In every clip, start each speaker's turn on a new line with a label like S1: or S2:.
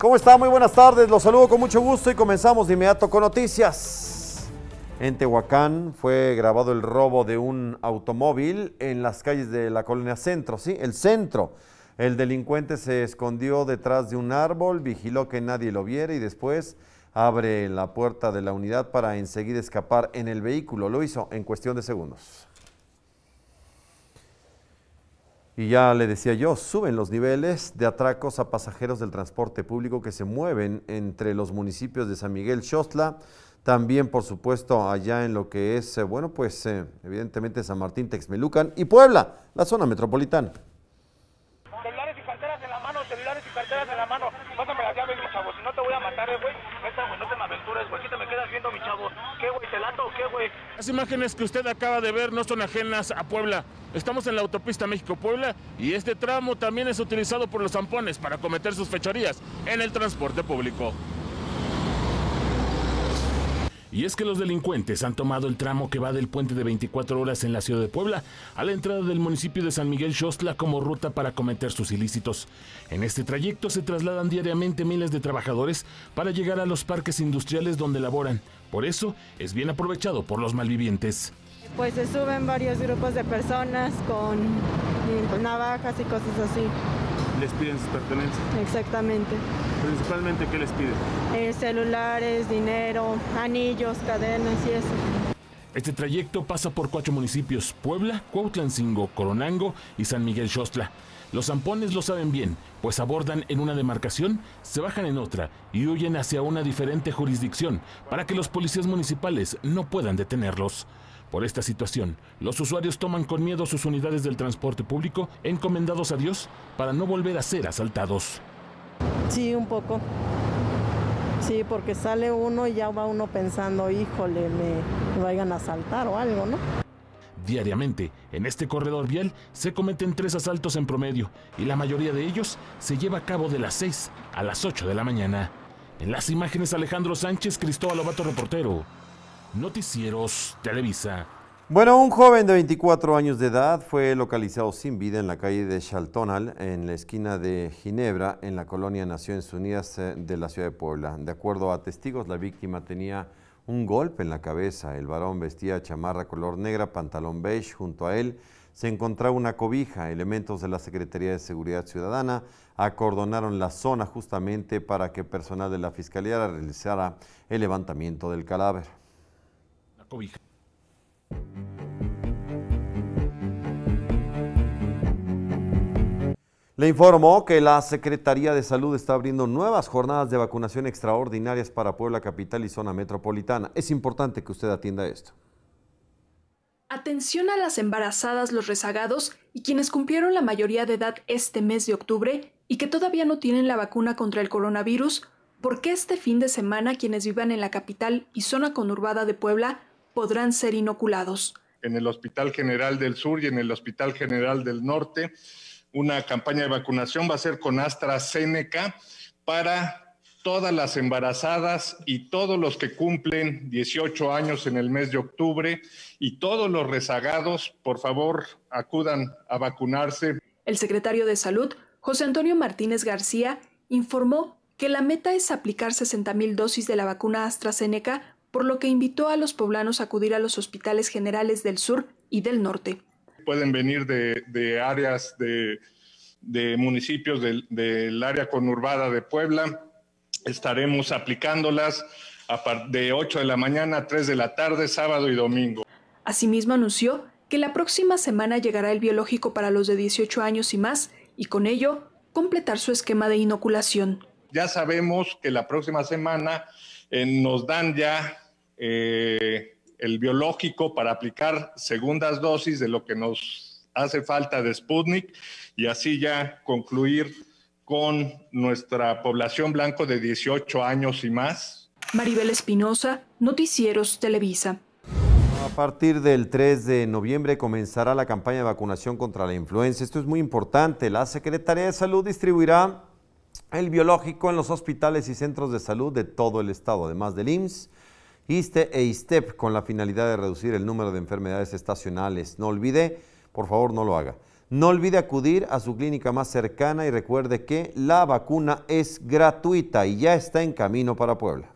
S1: ¿Cómo está? Muy buenas tardes, los saludo con mucho gusto y comenzamos de inmediato con noticias. En Tehuacán fue grabado el robo de un automóvil en las calles de la colonia Centro, ¿sí? El centro. El delincuente se escondió detrás de un árbol, vigiló que nadie lo viera y después abre la puerta de la unidad para enseguida escapar en el vehículo. Lo hizo en cuestión de segundos. Y ya le decía yo, suben los niveles de atracos a pasajeros del transporte público que se mueven entre los municipios de San Miguel, Xostla, también por supuesto allá en lo que es, eh, bueno, pues eh, evidentemente San Martín, Texmelucan y Puebla, la zona metropolitana.
S2: las imágenes que usted acaba de ver no son ajenas a Puebla. Estamos en la autopista México-Puebla y este tramo también es utilizado por los zampones para cometer sus fechorías en el transporte público. Y es que los delincuentes han tomado el tramo que va del puente de 24 horas en la ciudad de Puebla a la entrada del municipio de San Miguel Xostla como ruta para cometer sus ilícitos. En este trayecto se trasladan diariamente miles de trabajadores para llegar a los parques industriales donde laboran, por eso es bien aprovechado por los malvivientes.
S3: Pues se suben varios grupos de personas con, eh, navajas y cosas así.
S2: Les piden sus pertenencias.
S3: Exactamente.
S2: Principalmente, ¿qué les piden?
S3: Eh, celulares, dinero, anillos, cadenas y eso.
S2: Este trayecto pasa por cuatro municipios, Puebla, Cuautlancingo, Coronango y San Miguel Xostla. Los zampones lo saben bien, pues abordan en una demarcación, se bajan en otra y huyen hacia una diferente jurisdicción para que los policías municipales no puedan detenerlos. Por esta situación, los usuarios toman con miedo sus unidades del transporte público encomendados a Dios para no volver a ser asaltados.
S3: Sí, un poco. Sí, porque sale uno y ya va uno pensando, híjole, me vayan a asaltar o algo, ¿no?
S2: Diariamente, en este corredor vial se cometen tres asaltos en promedio y la mayoría de ellos se lleva a cabo de las 6 a las 8 de la mañana. En las imágenes Alejandro Sánchez, Cristóbal Obato, Reportero. Noticieros Televisa.
S1: Bueno, un joven de 24 años de edad fue localizado sin vida en la calle de Chaltonal, en la esquina de Ginebra, en la colonia Naciones Unidas eh, de la ciudad de Puebla. De acuerdo a testigos, la víctima tenía un golpe en la cabeza. El varón vestía chamarra color negra, pantalón beige. Junto a él se encontraba una cobija. Elementos de la Secretaría de Seguridad Ciudadana acordonaron la zona justamente para que personal de la Fiscalía realizara el levantamiento del cadáver. La cobija. Le informó que la Secretaría de Salud está abriendo nuevas jornadas de vacunación extraordinarias para Puebla Capital y zona metropolitana. Es importante que usted atienda esto.
S4: Atención a las embarazadas, los rezagados y quienes cumplieron la mayoría de edad este mes de octubre y que todavía no tienen la vacuna contra el coronavirus, porque este fin de semana quienes vivan en la capital y zona conurbada de Puebla podrán ser inoculados.
S5: En el Hospital General del Sur y en el Hospital General del Norte una campaña de vacunación, va a ser con AstraZeneca para todas las embarazadas y todos los que cumplen 18 años en el mes de octubre y todos los rezagados, por favor, acudan a vacunarse.
S4: El secretario de Salud, José Antonio Martínez García, informó que la meta es aplicar 60.000 dosis de la vacuna AstraZeneca, por lo que invitó a los poblanos a acudir a los hospitales generales del sur y del norte
S5: pueden venir de, áreas de, municipios del, área conurbada de Puebla. Estaremos aplicándolas de 8 de la mañana a 3 de la tarde, sábado y domingo.
S4: Asimismo anunció que la próxima semana llegará el biológico para los de 18 años y más y con ello completar su esquema de inoculación.
S5: Ya sabemos que la próxima semana eh, nos dan ya eh, el biológico para aplicar segundas dosis de lo que nos hace falta de Sputnik y así ya concluir con nuestra población blanco de 18 años y más.
S4: Maribel Espinosa, Noticieros Televisa.
S1: A partir del 3 de noviembre comenzará la campaña de vacunación contra la influenza. Esto es muy importante. La Secretaría de Salud distribuirá el biológico en los hospitales y centros de salud de todo el estado, además del IMSS ISTE e ISTEP con la finalidad de reducir el número de enfermedades estacionales. No olvide, por favor, no lo haga. No olvide acudir a su clínica más cercana y recuerde que la vacuna es gratuita y ya está en camino para Puebla.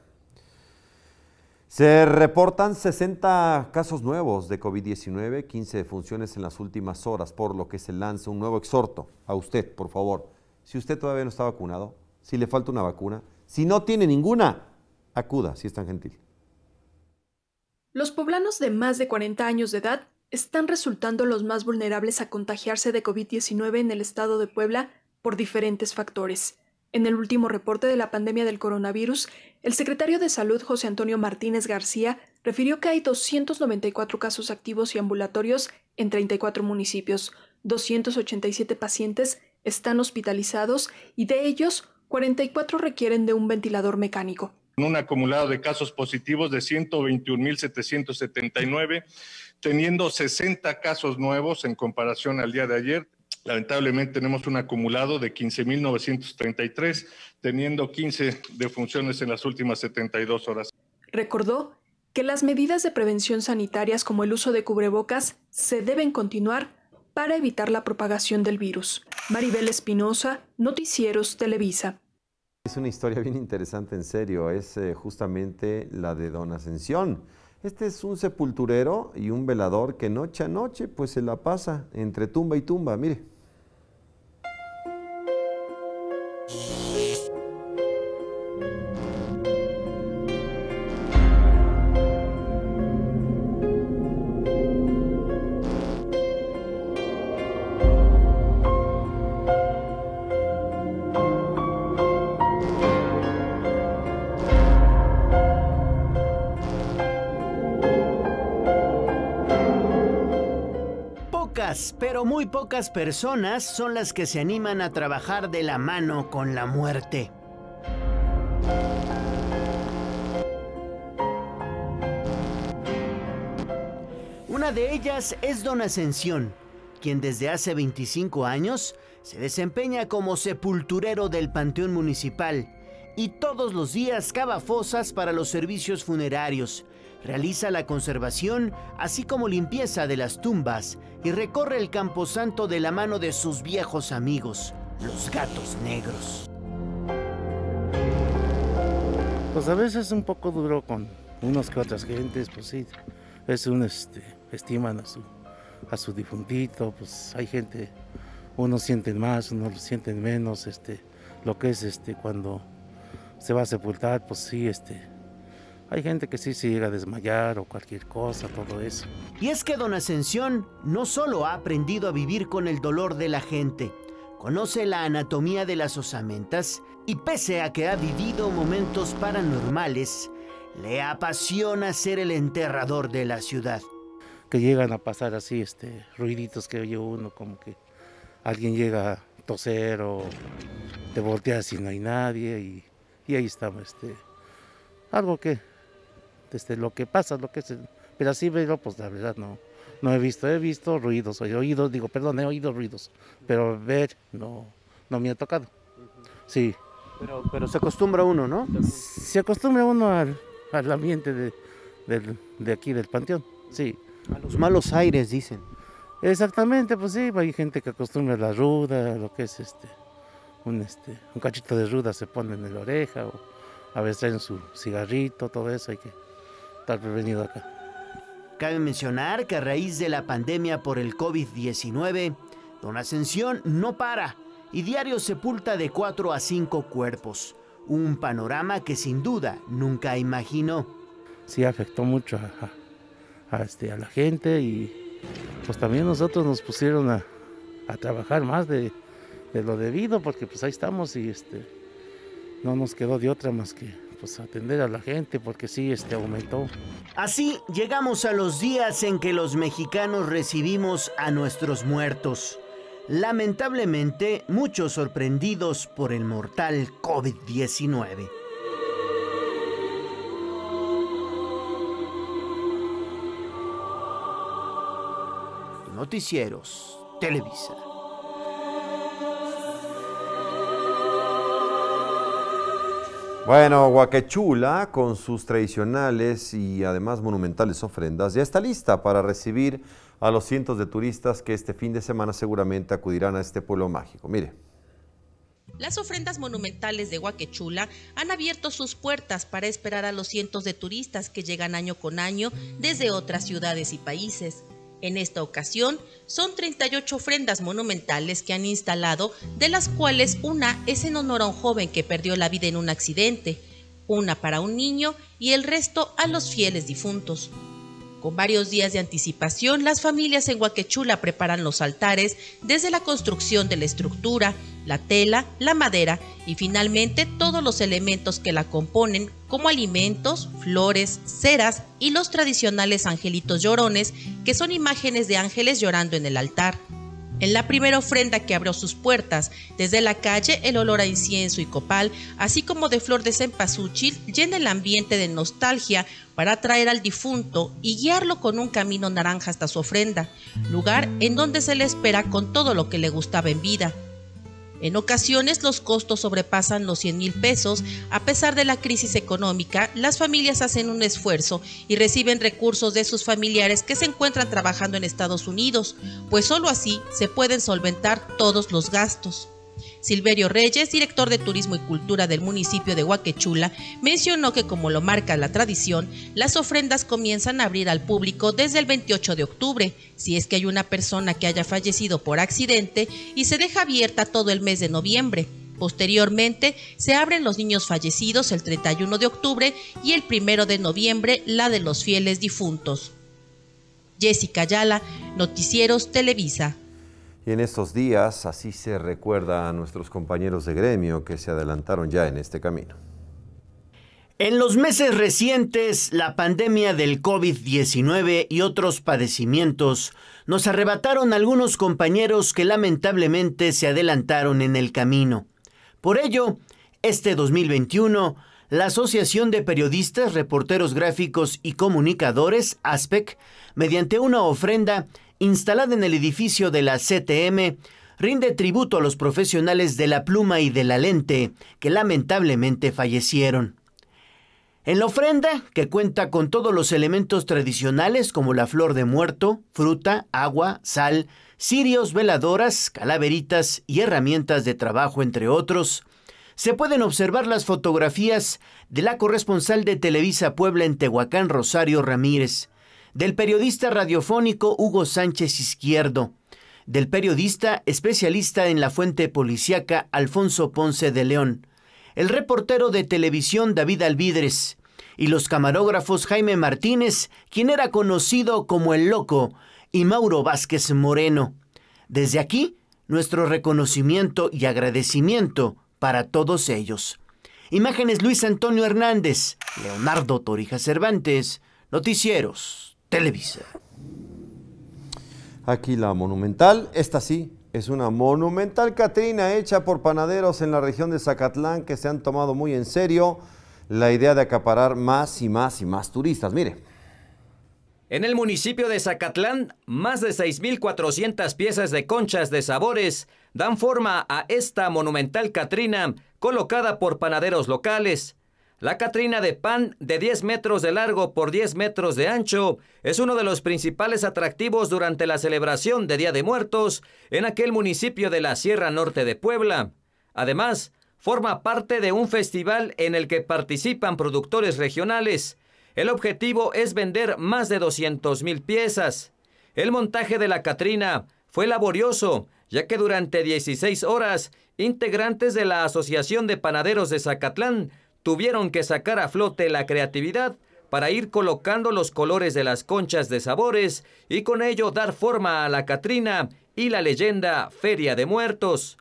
S1: Se reportan 60 casos nuevos de COVID-19, 15 defunciones en las últimas horas, por lo que se lanza un nuevo exhorto a usted, por favor. Si usted todavía no está vacunado, si le falta una vacuna, si no tiene ninguna, acuda, si es tan gentil.
S4: Los poblanos de más de 40 años de edad están resultando los más vulnerables a contagiarse de COVID-19 en el estado de Puebla por diferentes factores. En el último reporte de la pandemia del coronavirus, el secretario de Salud José Antonio Martínez García refirió que hay 294 casos activos y ambulatorios en 34 municipios, 287 pacientes están hospitalizados y de ellos 44 requieren de un ventilador mecánico
S5: un acumulado de casos positivos de 121.779, teniendo 60 casos nuevos en comparación al día de ayer. Lamentablemente tenemos un acumulado de 15.933, teniendo 15 defunciones en las últimas 72 horas.
S4: Recordó que las medidas de prevención sanitarias como el uso de cubrebocas se deben continuar para evitar la propagación del virus. Maribel Espinosa, Noticieros Televisa.
S1: Es una historia bien interesante, en serio, es eh, justamente la de Don Ascensión. Este es un sepulturero y un velador que noche a noche pues se la pasa entre tumba y tumba, mire.
S6: muy pocas personas son las que se animan a trabajar de la mano con la muerte. Una de ellas es Don Ascensión, quien desde hace 25 años se desempeña como sepulturero del Panteón Municipal y todos los días cava fosas para los servicios funerarios, realiza la conservación así como limpieza de las tumbas y recorre el camposanto de la mano de sus viejos amigos, los gatos negros.
S7: Pues a veces es un poco duro con unos que otras gentes, pues sí, es un, este, estiman a su, a su difuntito, pues hay gente, unos sienten más, unos sienten menos, este, lo que es este, cuando se va a sepultar, pues sí, este, hay gente que sí se llega a desmayar o cualquier
S6: cosa, todo eso. Y es que don Ascensión no solo ha aprendido a vivir con el dolor de la gente, conoce la anatomía de las osamentas y pese a que ha vivido momentos paranormales, le apasiona ser el enterrador de la ciudad. Que llegan a pasar así, este, ruiditos que oye uno, como que
S7: alguien llega a toser o te volteas y no hay nadie y y ahí estaba, Este, algo que, desde lo que pasa, lo que es, pero así veo, pues la verdad no, no he visto, he visto ruidos, he oído, digo, perdón, he oído ruidos, pero ver no, no me ha tocado. Sí. Pero, pero se acostumbra uno, ¿no? Se acostumbra uno al, ambiente de, del, de aquí del panteón, sí. A los malos aires, dicen. Exactamente, pues sí, hay gente que acostumbra a la ruda, lo que es este, un, este, un cachito de ruda se pone en la oreja
S6: o a veces traen su cigarrito, todo eso, hay que estar prevenido acá. Cabe mencionar que a raíz de la pandemia por el COVID-19, Don Ascensión no para y diario sepulta de cuatro a 5 cuerpos, un panorama que sin duda nunca imaginó. Sí, afectó mucho
S7: a, este, a la gente y pues también nosotros nos pusieron a trabajar más de de lo debido, porque pues ahí estamos y este no nos quedó de otra más que pues, atender a la gente porque sí este aumentó.
S6: Así llegamos a los días en que los mexicanos recibimos a nuestros muertos. Lamentablemente, muchos sorprendidos por el mortal COVID-19. Noticieros Televisa.
S1: Bueno, Guaquechula con sus tradicionales y además monumentales ofrendas, ya está lista para recibir a los cientos de turistas que este fin de semana seguramente acudirán a este pueblo mágico. Mire.
S8: Las ofrendas monumentales de Guaquechula han abierto sus puertas para esperar a los cientos de turistas que llegan año con año desde otras ciudades y países. En esta ocasión son 38 ofrendas monumentales que han instalado, de las cuales una es en honor a un joven que perdió la vida en un accidente, una para un niño y el resto a los fieles difuntos. Con varios días de anticipación, las familias en Huaquechula preparan los altares desde la construcción de la estructura, la tela, la madera y finalmente todos los elementos que la componen, como alimentos, flores, ceras y los tradicionales angelitos llorones, que son imágenes de ángeles llorando en el altar. En la primera ofrenda que abrió sus puertas, desde la calle el olor a incienso y copal, así como de flor de cempasúchil, llena el ambiente de nostalgia para atraer al difunto y guiarlo con un camino naranja hasta su ofrenda, lugar en donde se le espera con todo lo que le gustaba en vida, en ocasiones los costos sobrepasan los 100 mil pesos. A pesar de la crisis económica, las familias hacen un esfuerzo y reciben recursos de sus familiares que se encuentran trabajando en Estados Unidos, pues solo así se pueden solventar todos los gastos. Silverio Reyes, director de Turismo y Cultura del municipio de Huaquechula, mencionó que como lo marca la tradición, las ofrendas comienzan a abrir al público desde el 28 de octubre. Si es que hay una persona que haya fallecido por accidente y se deja abierta todo el mes de noviembre. Posteriormente, se abren los niños fallecidos el 31 de octubre y el 1 de noviembre la de los fieles difuntos. Jessica Ayala, Noticieros Televisa.
S1: Y en estos días así se recuerda a nuestros compañeros de gremio que se adelantaron ya en este camino.
S6: En los meses recientes, la pandemia del COVID-19 y otros padecimientos nos arrebataron algunos compañeros que lamentablemente se adelantaron en el camino. Por ello, este 2021, la Asociación de Periodistas, Reporteros Gráficos y Comunicadores, ASPEC, mediante una ofrenda, instalada en el edificio de la CTM, rinde tributo a los profesionales de la pluma y de la lente que lamentablemente fallecieron. En la ofrenda, que cuenta con todos los elementos tradicionales como la flor de muerto, fruta, agua, sal, cirios, veladoras, calaveritas y herramientas de trabajo, entre otros, se pueden observar las fotografías de la corresponsal de Televisa Puebla en Tehuacán, Rosario Ramírez, del periodista radiofónico Hugo Sánchez Izquierdo, del periodista especialista en la fuente policíaca Alfonso Ponce de León, el reportero de televisión David Alvidres y los camarógrafos Jaime Martínez, quien era conocido como El Loco, y Mauro Vázquez Moreno. Desde aquí, nuestro reconocimiento y agradecimiento para todos ellos. Imágenes Luis Antonio Hernández, Leonardo Torija Cervantes, Noticieros Televisa. Aquí la monumental, esta sí, es una
S1: monumental Catrina hecha por panaderos en la región de Zacatlán que se han tomado muy en serio la idea de acaparar más y más y más turistas. Mire.
S9: En el municipio de Zacatlán, más de 6.400 piezas de conchas de sabores dan forma a esta monumental Catrina colocada por panaderos locales. La Catrina de Pan, de 10 metros de largo por 10 metros de ancho, es uno de los principales atractivos durante la celebración de Día de Muertos en aquel municipio de la Sierra Norte de Puebla. Además, forma parte de un festival en el que participan productores regionales. El objetivo es vender más de 200 mil piezas. El montaje de la Catrina fue laborioso, ya que durante 16 horas, integrantes de la Asociación de Panaderos de Zacatlán tuvieron que sacar a flote la creatividad para ir colocando los colores de las conchas de sabores y con ello dar forma a la Catrina y la leyenda Feria de Muertos.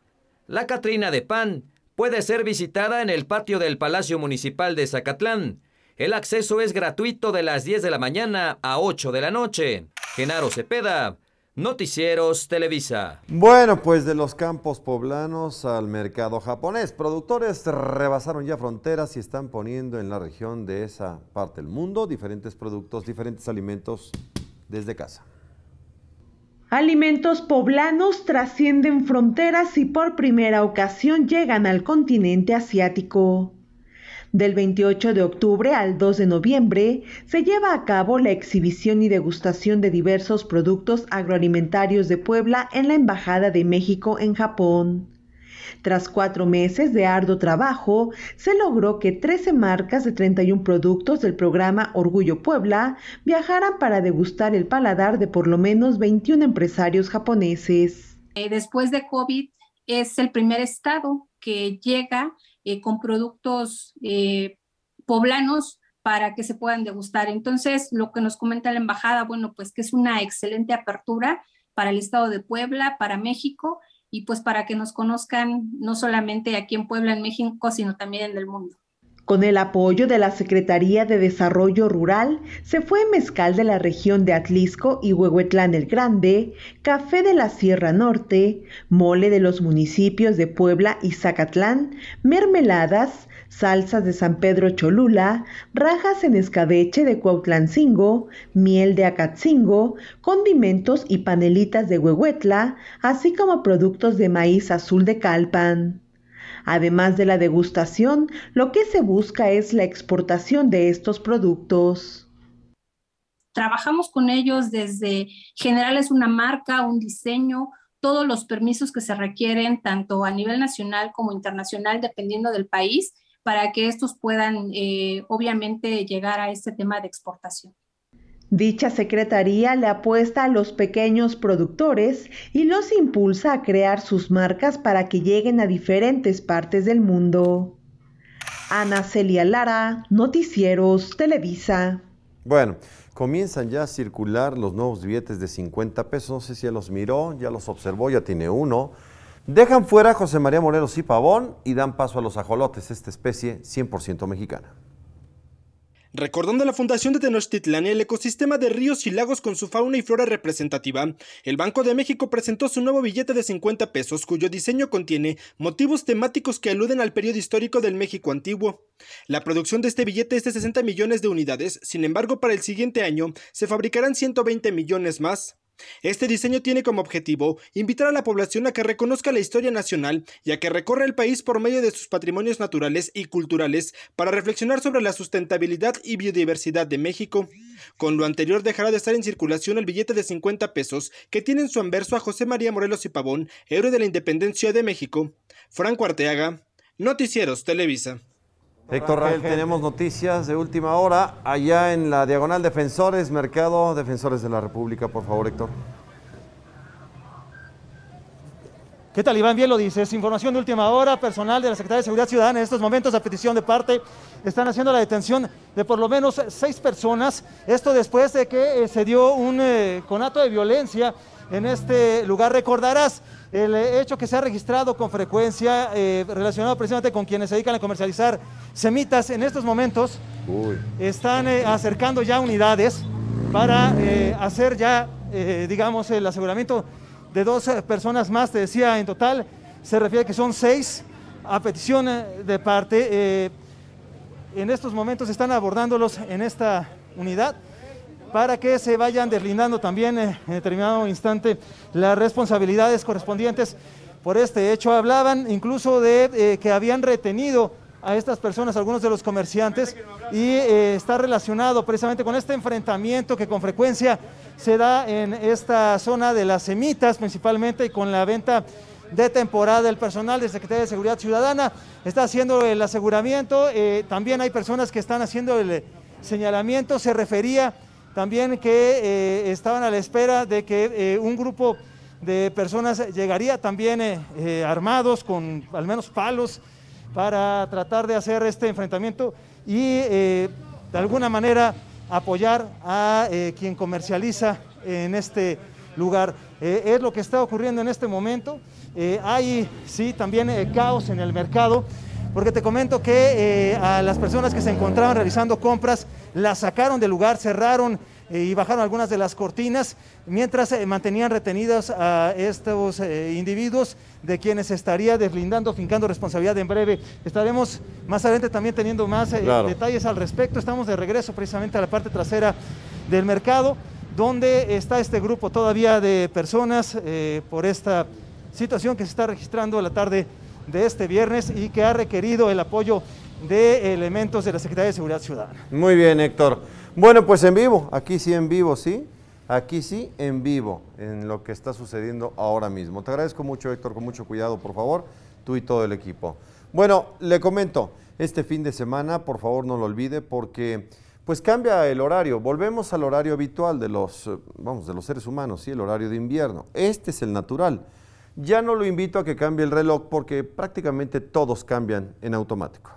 S9: La Catrina de Pan puede ser visitada en el patio del Palacio Municipal de Zacatlán. El acceso es gratuito de las 10 de la mañana a 8 de la noche. Genaro Cepeda, Noticieros Televisa.
S1: Bueno, pues de los campos poblanos al mercado japonés, productores rebasaron ya fronteras y están poniendo en la región de esa parte del mundo diferentes productos, diferentes alimentos desde casa.
S3: Alimentos poblanos trascienden fronteras y por primera ocasión llegan al continente asiático. Del 28 de octubre al 2 de noviembre se lleva a cabo la exhibición y degustación de diversos productos agroalimentarios de Puebla en la Embajada de México en Japón. Tras cuatro meses de arduo trabajo, se logró que 13 marcas de 31 productos del programa Orgullo Puebla viajaran para degustar el paladar de por lo menos 21 empresarios japoneses.
S8: Eh, después de COVID es el primer estado que llega eh, con productos eh, poblanos para que se puedan degustar. Entonces, lo que nos comenta la embajada, bueno, pues que es una excelente apertura para el estado de Puebla, para México y pues para que nos conozcan no solamente aquí en Puebla, en México, sino también en el mundo.
S3: Con el apoyo de la Secretaría de Desarrollo Rural, se fue mezcal de la región de Atlisco y Huehuetlán el Grande, café de la Sierra Norte, mole de los municipios de Puebla y Zacatlán, mermeladas, salsas de San Pedro Cholula, rajas en escabeche de Cuautlancingo, miel de Acatzingo, condimentos y panelitas de Huehuetla, así como productos de maíz azul de Calpan. Además de la degustación, lo que se busca es la exportación de estos productos.
S10: Trabajamos
S8: con ellos desde es una marca, un diseño, todos los permisos que se requieren, tanto a nivel nacional como internacional, dependiendo del país, para que estos puedan, eh, obviamente, llegar a este tema de exportación.
S3: Dicha secretaría le apuesta a los pequeños productores y los impulsa a crear sus marcas para que lleguen a diferentes partes del mundo. Ana Celia Lara, Noticieros Televisa.
S1: Bueno, comienzan ya a circular los nuevos billetes de 50 pesos. No sé si ya los miró, ya los observó, ya tiene uno. Dejan fuera a José María Morelos y Pavón y dan paso a los ajolotes, esta especie 100% mexicana.
S11: Recordando la fundación de Tenochtitlán y el ecosistema de ríos y lagos con su fauna y flora representativa, el Banco de México presentó su nuevo billete de 50 pesos cuyo diseño contiene motivos temáticos que aluden al periodo histórico del México antiguo. La producción de este billete es de 60 millones de unidades, sin embargo para el siguiente año se fabricarán 120 millones más. Este diseño tiene como objetivo invitar a la población a que reconozca la historia nacional y a que recorra el país por medio de sus patrimonios naturales y culturales para reflexionar sobre la sustentabilidad y biodiversidad de México. Con lo anterior dejará de estar en circulación el billete de 50 pesos que tiene en su anverso a José María Morelos y Pavón, héroe de la independencia de México. Franco Arteaga, Noticieros Televisa. Héctor Rangel, tenemos
S1: noticias de última hora allá en la Diagonal Defensores, Mercado
S11: Defensores de la República, por favor, Héctor. ¿Qué tal, Iván? Bien lo dices. Información de última hora. Personal de la Secretaría de Seguridad Ciudadana en estos momentos, a petición de parte, están haciendo la detención de por lo menos seis personas. Esto después de que eh, se dio un eh, conato de violencia en este lugar. Recordarás el hecho que se ha registrado con frecuencia eh, relacionado precisamente con quienes se dedican a comercializar semitas en estos momentos están eh, acercando ya unidades para eh, hacer ya, digamos, el aseguramiento de dos personas más, te decía en total, se refiere que son seis a petición de parte. en estos momentos están abordándolos en esta unidad para que se vayan deslindando también eh, en determinado instante las responsabilidades correspondientes por este hecho. Hablaban incluso de eh, que habían retenido a estas personas, algunos de los comerciantes, y eh, está relacionado precisamente con este enfrentamiento que con frecuencia se da en esta zona de las semitas principalmente y con la venta de temporada. El personal de Secretaría de Seguridad Ciudadana está haciendo el aseguramiento, también hay personas que están haciendo el señalamiento, se refería también que eh, estaban a la espera de que eh, un grupo de personas llegaría también eh, armados con al menos palos para tratar de hacer este enfrentamiento y de alguna manera apoyar a quien comercializa en este lugar. es lo que está ocurriendo en este momento. hay, sí, también caos en el mercado, porque te comento que a las personas que se encontraban realizando compras, la sacaron del lugar, cerraron eh, y bajaron algunas de las cortinas, mientras eh, mantenían retenidas a estos eh, individuos de quienes estaría deslindando, fincando responsabilidad en breve. Estaremos más adelante también teniendo más detalles al respecto. Estamos de regreso precisamente a la parte trasera del mercado, donde está este grupo todavía de personas por esta situación que se está registrando a la tarde de este viernes y que ha requerido el apoyo de elementos de la Secretaría de Seguridad Ciudadana.
S1: Muy bien, Héctor. Bueno, pues en vivo, aquí sí en vivo, sí. Aquí sí, en vivo, en lo que está sucediendo ahora mismo. Te agradezco mucho, Héctor, con mucho cuidado, por favor, tú y todo el equipo. Bueno, le comento, este fin de semana, por favor, no lo olvide, porque pues cambia el horario. Volvemos al horario habitual de los, eh, vamos, de los seres humanos, el horario de invierno. Este es el natural. Ya no lo invito a que cambie el reloj porque prácticamente todos cambian en automático.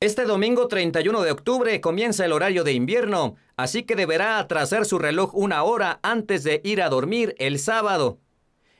S9: Este domingo 31 de octubre comienza el horario de invierno, así que deberá atrasar su reloj una hora antes de ir a dormir el sábado.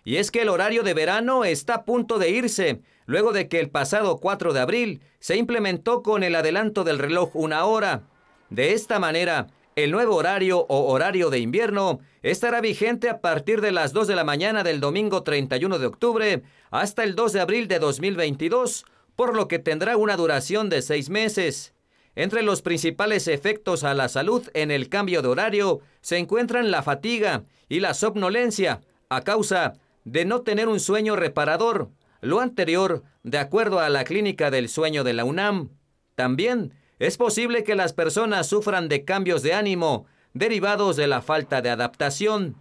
S9: Y es que el horario de verano está a punto de irse, luego de que el pasado 4 de abril se implementó con el adelanto del reloj una hora. De esta manera, el nuevo horario o horario de invierno estará vigente a partir de las 2 de la mañana del domingo 31 de octubre hasta el 2 de abril de 2022 por lo que tendrá una duración de seis meses. Entre los principales efectos a la salud en el cambio de horario se encuentran la fatiga y la somnolencia a causa de no tener un sueño reparador, lo anterior de acuerdo a la Clínica del Sueño de la UNAM. También es posible que las personas sufran de cambios de ánimo derivados de la falta de adaptación.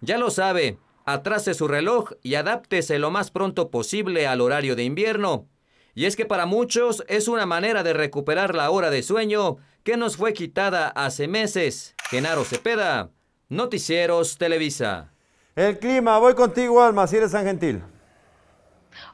S9: Ya lo sabe, atrase su reloj y adáptese lo más pronto posible al horario de invierno. Y es que para muchos es una manera de recuperar la hora de sueño que nos fue quitada hace meses. Genaro Cepeda, Noticieros Televisa. El clima, voy contigo, Alma, si eres San Gentil.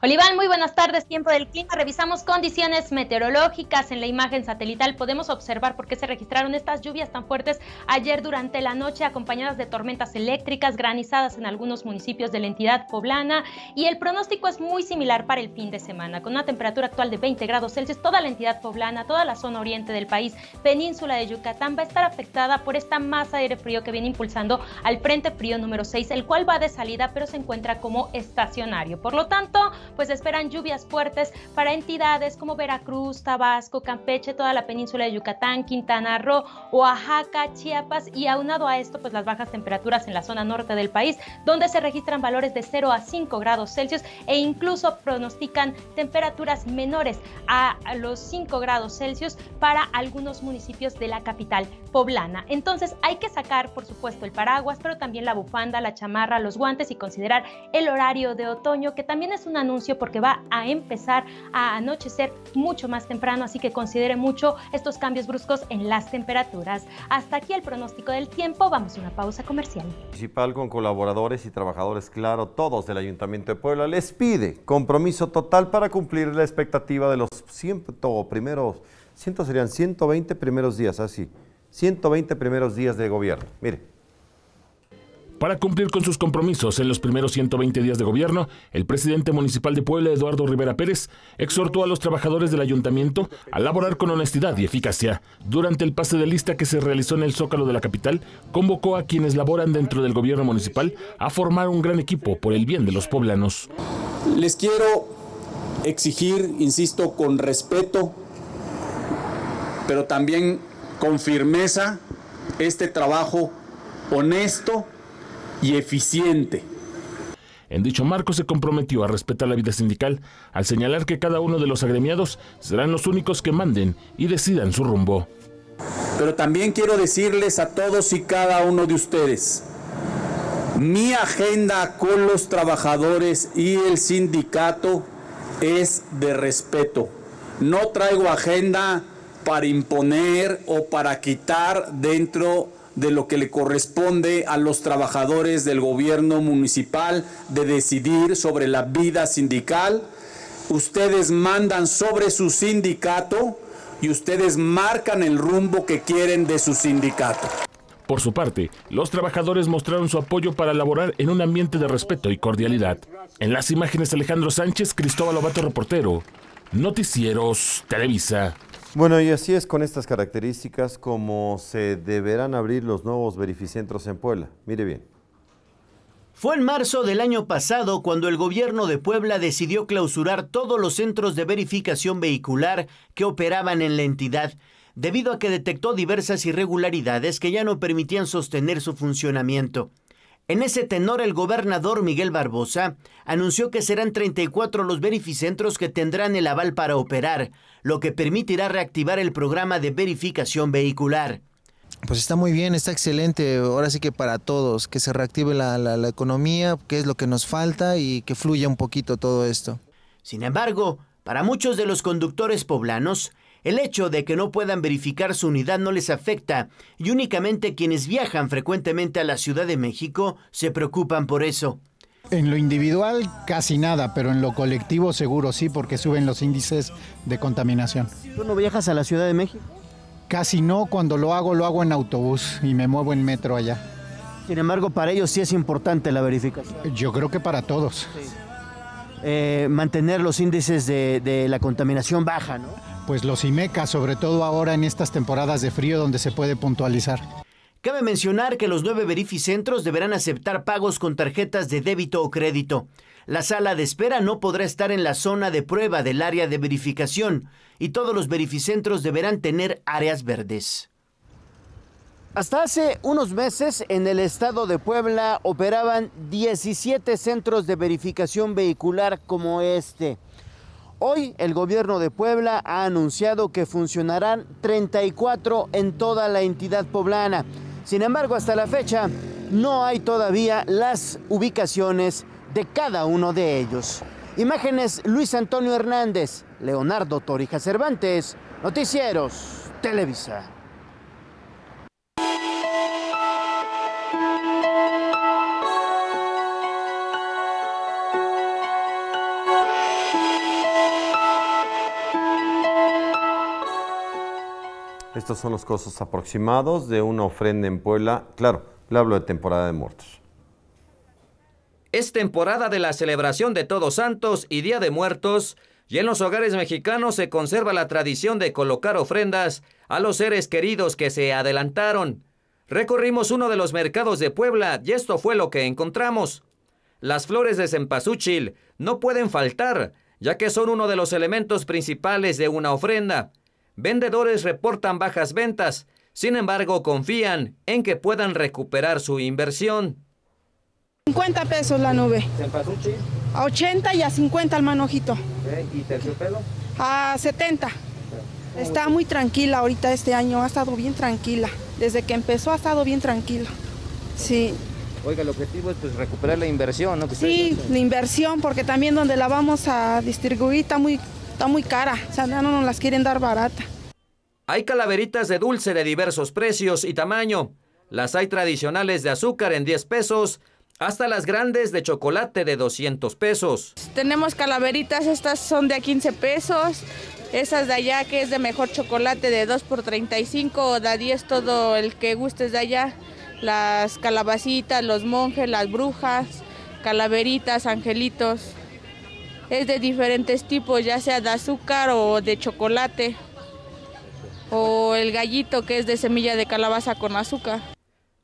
S10: Oliván, muy buenas tardes. Tiempo del clima. Revisamos condiciones meteorológicas en la imagen satelital. Podemos observar por qué se registraron estas lluvias tan fuertes ayer durante la noche, acompañadas de tormentas eléctricas, granizadas en algunos municipios de la entidad poblana. Y el pronóstico es muy similar para el fin de semana, con una temperatura actual de 20 grados Celsius. Toda la entidad poblana, toda la zona oriente del país, península de Yucatán, va a estar afectada por esta masa de aire frío que viene impulsando al Frente Frío número 6, el cual va de salida, pero se encuentra como estacionario. Por lo tanto, pues esperan lluvias fuertes para entidades como Veracruz, Tabasco, Campeche, toda la península de Yucatán, Quintana Roo, Oaxaca, Chiapas y aunado a esto pues las bajas temperaturas en la zona norte del país, donde se registran valores de 0 a 5 grados Celsius e incluso pronostican temperaturas menores a los 5 grados Celsius para algunos municipios de la capital poblana. Entonces hay que sacar por supuesto el paraguas, pero también la bufanda, la chamarra, los guantes y considerar el horario de otoño que también es una anuncio porque va a empezar a anochecer mucho más temprano, así que considere mucho estos cambios bruscos en las temperaturas. Hasta aquí el pronóstico del tiempo, vamos a una pausa comercial.
S1: Municipal con colaboradores y trabajadores, claro, todos del Ayuntamiento de Puebla, les pide compromiso total para cumplir la expectativa de los ciento primeros, ciento serían 120 primeros días, así, 120 primeros días de gobierno.
S2: Mire. Para cumplir con sus compromisos en los primeros 120 días de gobierno, el presidente municipal de Puebla, Eduardo Rivera Pérez, exhortó a los trabajadores del ayuntamiento a laborar con honestidad y eficacia. Durante el pase de lista que se realizó en el Zócalo de la capital, convocó a quienes laboran dentro del gobierno municipal a formar un gran equipo por el bien de los poblanos. Les quiero exigir, insisto, con respeto, pero también con firmeza, este trabajo honesto y eficiente. En dicho marco se comprometió a respetar la vida sindical, al señalar que cada uno de los agremiados serán los únicos que manden y decidan su rumbo. Pero también quiero decirles a todos y cada uno de ustedes, mi agenda con los trabajadores y el sindicato es de respeto. No traigo agenda para imponer o para quitar dentro de lo que le corresponde a los trabajadores del gobierno municipal de decidir sobre la vida sindical. Ustedes mandan sobre su sindicato y ustedes marcan el rumbo que quieren de su sindicato. Por su parte, los trabajadores mostraron su apoyo para laborar en un ambiente de respeto y cordialidad. En las imágenes Alejandro Sánchez, Cristóbal Obato, reportero. Noticieros Televisa.
S1: Bueno, y así es con estas características como se deberán abrir los nuevos verificentros en Puebla. Mire bien.
S6: Fue en marzo del año pasado cuando el gobierno de Puebla decidió clausurar todos los centros de verificación vehicular que operaban en la entidad, debido a que detectó diversas irregularidades que ya no permitían sostener su funcionamiento. En ese tenor, el gobernador Miguel Barbosa anunció que serán 34 los verificentros que tendrán el aval para operar, lo que permitirá reactivar el programa de verificación vehicular.
S11: Pues está muy bien, está excelente, ahora sí que para todos, que se reactive la, la economía, que es lo que nos falta y que fluya un poquito todo esto.
S6: Sin embargo, para muchos de los conductores poblanos, el hecho de que no puedan verificar su unidad no les afecta y únicamente quienes viajan frecuentemente a la Ciudad de México se preocupan por eso. En lo individual casi nada, pero en lo colectivo seguro sí, porque suben los índices de contaminación. ¿Tú no viajas a la Ciudad de México? Casi no, cuando lo hago lo hago en autobús y me muevo en metro allá. Sin embargo, para ellos sí es importante la verificación. Yo creo que para todos. Eh, mantener los índices de, de la contaminación baja, ¿no? pues los IMECA, sobre todo ahora en estas temporadas de frío donde se puede puntualizar. Cabe mencionar que los nueve verificentros deberán aceptar pagos con tarjetas de débito o crédito. La sala de espera no podrá estar en la zona de prueba del área de verificación y todos los verificentros deberán tener áreas verdes. Hasta hace unos meses en el estado de Puebla operaban 17 centros de verificación vehicular como este. Hoy el gobierno de Puebla ha anunciado que funcionarán 34 en toda la entidad poblana. Sin embargo, hasta la fecha no hay todavía las ubicaciones de cada uno de ellos. Imágenes Luis Antonio Hernández, Leonardo Torija Cervantes, Noticieros, Televisa.
S1: Estos son los costos aproximados de una ofrenda en Puebla. Claro, le hablo de temporada de muertos.
S9: Es temporada de la celebración de Todos Santos y Día de Muertos, y en los hogares mexicanos se conserva la tradición de colocar ofrendas a los seres queridos que se adelantaron. Recorrimos uno de los mercados de Puebla y esto fue lo que encontramos. Las flores de cempasúchil no pueden faltar, ya que son uno de los elementos principales de una ofrenda. Vendedores reportan bajas ventas, sin embargo confían en que puedan recuperar su inversión.
S3: 50 pesos la nube. A 80 y a 50 el manojito.
S9: ¿Y pelo.
S3: A 70. Está muy tranquila ahorita este año, ha estado bien tranquila. Desde que empezó ha estado bien tranquila.
S9: Sí. Oiga, el objetivo es pues recuperar la inversión, ¿no? sí,
S3: la inversión, porque también donde la vamos a distribuir está muy está muy cara, o sea, ya no nos las quieren dar barata.
S9: Hay calaveritas de dulce de diversos precios y tamaño. Las hay tradicionales de azúcar en 10 pesos, hasta las grandes de chocolate de 200 pesos.
S8: Tenemos calaveritas, estas son de 15 pesos, esas de allá que es de mejor chocolate de 2 por 35 o de 10 todo el que gustes de allá. Las calabacitas, los monjes, las brujas, calaveritas, angelitos es de diferentes tipos, ya sea de azúcar o de chocolate, o el gallito que es de semilla de calabaza con azúcar.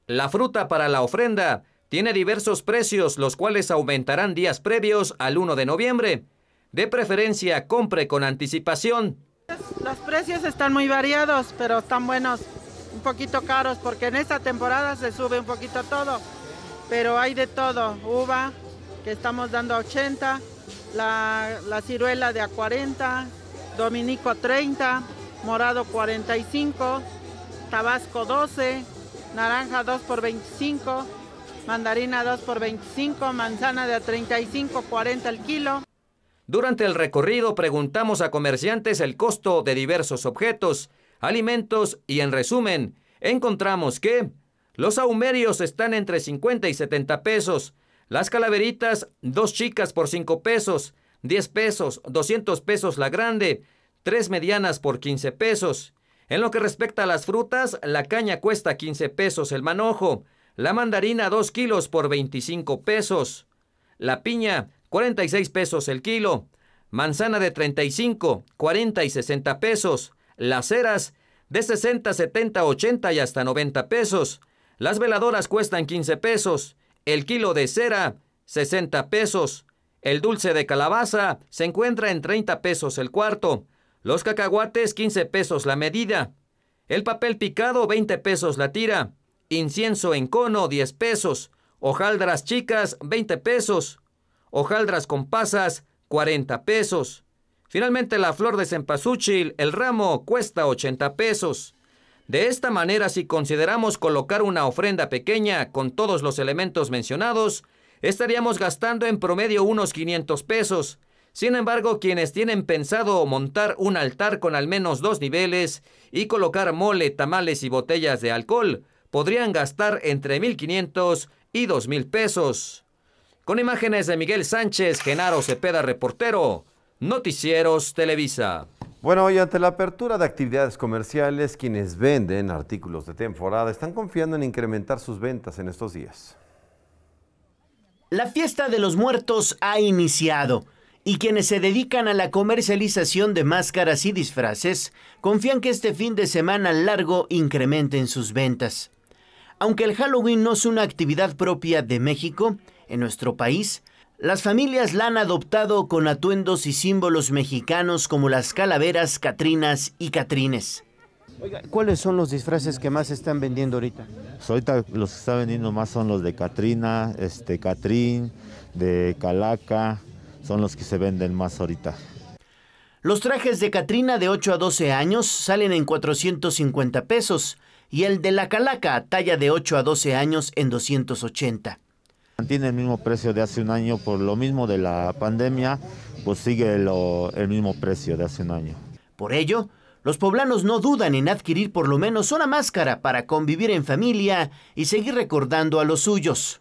S9: La fruta para la ofrenda tiene diversos precios, los cuales aumentarán días previos al 1 de noviembre. De preferencia, compre con anticipación.
S3: Los precios están muy variados, pero están buenos, un poquito caros, porque en esta temporada se sube un poquito todo, pero hay de todo, uva, que estamos dando 80, la, la ciruela de a 40, dominico a 30, morado 45, tabasco 12, naranja 2 por 25, mandarina 2 por 25, manzana de a 35, 40 el
S9: kilo. Durante el recorrido preguntamos a comerciantes el costo de diversos objetos, alimentos y en resumen, encontramos que los aumerios están entre 50 y 70 pesos, las calaveritas, dos chicas por 5 pesos, 10 pesos, 200 pesos la grande, tres medianas por 15 pesos. En lo que respecta a las frutas, la caña cuesta 15 pesos el manojo, la mandarina 2 kilos por 25 pesos, la piña 46 pesos el kilo, manzana de 35, 40 y 60 pesos, las ceras de 60, 70, 80 y hasta 90 pesos, las veladoras cuestan 15 pesos, el kilo de cera, 60 pesos. El dulce de calabaza se encuentra en 30 pesos el cuarto. Los cacahuates, 15 pesos la medida. El papel picado, 20 pesos la tira. Incienso en cono, 10 pesos. Hojaldras chicas, 20 pesos. Hojaldras con pasas, 40 pesos. Finalmente, la flor de cempasúchil, el ramo, cuesta 80 pesos. De esta manera, si consideramos colocar una ofrenda pequeña con todos los elementos mencionados, estaríamos gastando en promedio unos 500 pesos. Sin embargo, quienes tienen pensado montar un altar con al menos dos niveles y colocar mole, tamales y botellas de alcohol, podrían gastar entre 1.500 y 2.000 pesos. Con imágenes de Miguel Sánchez, Genaro Cepeda, reportero, Noticieros Televisa.
S1: Bueno, hoy ante la apertura de actividades comerciales, quienes venden artículos de temporada están confiando en incrementar sus ventas en estos días.
S6: La fiesta de los muertos ha iniciado y quienes se dedican a la comercialización de máscaras y disfraces confían que este fin de semana largo incrementen sus ventas. Aunque el Halloween no es una actividad propia de México, en nuestro país las familias la han adoptado con atuendos y símbolos mexicanos como las calaveras, catrinas y catrines. ¿cuáles son los disfraces que más están vendiendo ahorita? Pues ahorita los que están vendiendo más son los de Catrina, este Catrín, de Calaca,
S1: son los que se venden más ahorita.
S6: Los trajes de Catrina de 8 a 12 años salen en 450 pesos y el de la Calaca, talla de 8 a 12 años, en 280. Mantiene el mismo precio de hace un año por lo mismo de la pandemia, pues sigue el mismo precio de hace un año. Por ello, los poblanos no dudan en adquirir por lo menos una máscara para convivir en familia y seguir recordando a los suyos.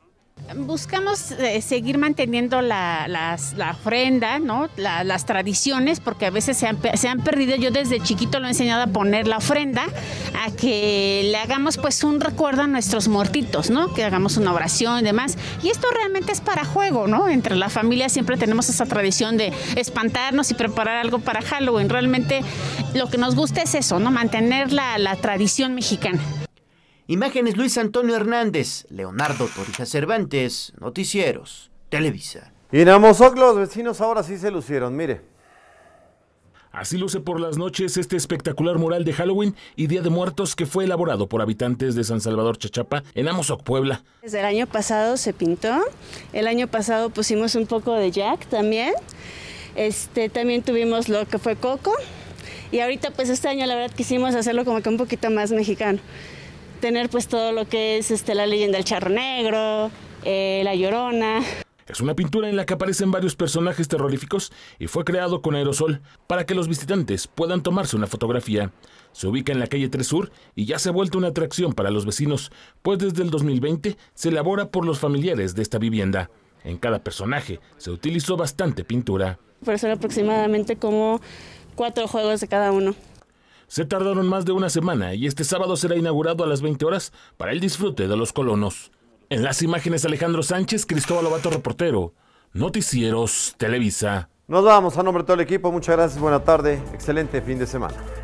S8: Buscamos eh, seguir manteniendo la, ofrenda, ¿no? las tradiciones, porque a veces se han, perdido. Yo desde chiquito lo he enseñado a poner la ofrenda, a que le hagamos pues un recuerdo a nuestros muertitos, ¿no? que hagamos una oración y demás. Y esto realmente es para juego, ¿no? entre la familia siempre tenemos esa tradición de espantarnos y preparar algo para Halloween. Realmente lo que nos gusta es eso, ¿no? mantener la tradición mexicana.
S6: Imágenes Luis Antonio Hernández, Leonardo Torija Cervantes, Noticieros, Televisa. Y en Amozoc los vecinos ahora sí se lucieron, mire.
S2: Así luce por las noches este espectacular mural de Halloween y Día de Muertos que fue elaborado por habitantes de San Salvador Chachapa en Amozoc, Puebla.
S8: Desde el año pasado se pintó, el año pasado pusimos un poco de Jack también, este, también tuvimos lo que fue Coco y ahorita pues este año la verdad quisimos hacerlo como que un poquito más mexicano tener pues todo lo que es este, la leyenda del charro negro, eh, la llorona.
S2: Es una pintura en la que aparecen varios personajes terroríficos y fue creado con aerosol para que los visitantes puedan tomarse una fotografía. Se ubica en la calle 3 Sur y ya se ha vuelto una atracción para los vecinos, pues desde el 2020 se elabora por los familiares de esta vivienda. En cada personaje se utilizó bastante pintura.
S8: Por eso aproximadamente como cuatro juegos de cada uno.
S2: Se tardaron más de una semana y este sábado será inaugurado a las 20 horas para el disfrute de los colonos. En las imágenes Alejandro Sánchez, Cristóbal Ovato, reportero. Noticieros Televisa.
S1: Nos vamos a nombre de todo el equipo. Muchas gracias, buena tarde, excelente fin de semana.